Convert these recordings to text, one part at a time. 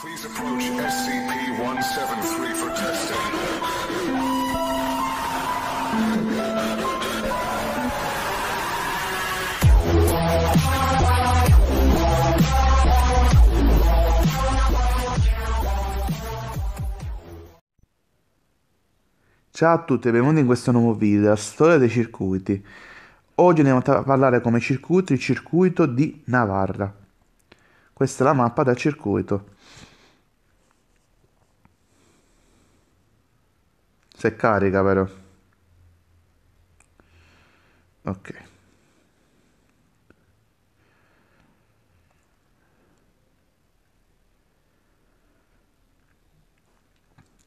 Please approach SCP-173 for testing. Ciao a tutti e benvenuti in questo nuovo video, la storia dei circuiti. Oggi andiamo a parlare come circuito il circuito di Navarra. Questa è la mappa da circuito. Se carica però. Ok.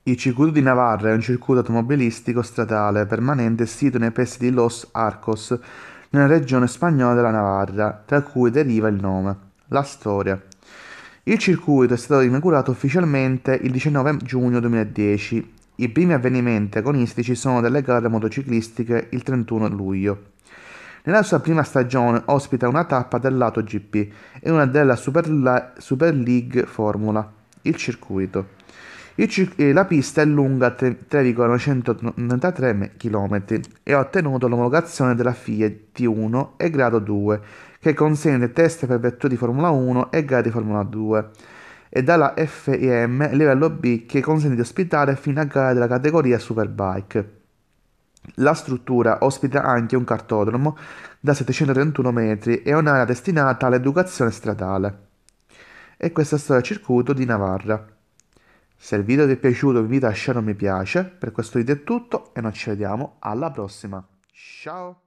Il circuito di Navarra è un circuito automobilistico stradale permanente sito nei pressi di Los Arcos, nella regione spagnola della Navarra, da cui deriva il nome la storia. Il circuito è stato inaugurato ufficialmente il 19 giugno 2010. I primi avvenimenti agonistici sono delle gare motociclistiche il 31 luglio. Nella sua prima stagione ospita una tappa dell'Ato GP e una della Super, La- Super League Formula, il circuito. Eh, la pista è lunga 3,193 km e ha ottenuto l'omologazione della FIA T1 e grado 2, che consente test per vetture di Formula 1 e gare di Formula 2, e dalla FIM livello B che consente di ospitare fino a gare della categoria Superbike. La struttura ospita anche un cartodromo da 731 metri e un'area destinata all'educazione stradale. E questa storia del circuito di Navarra. Se il video ti è piaciuto invita a lasciare un mi piace, per questo video è tutto e noi ci vediamo alla prossima. Ciao!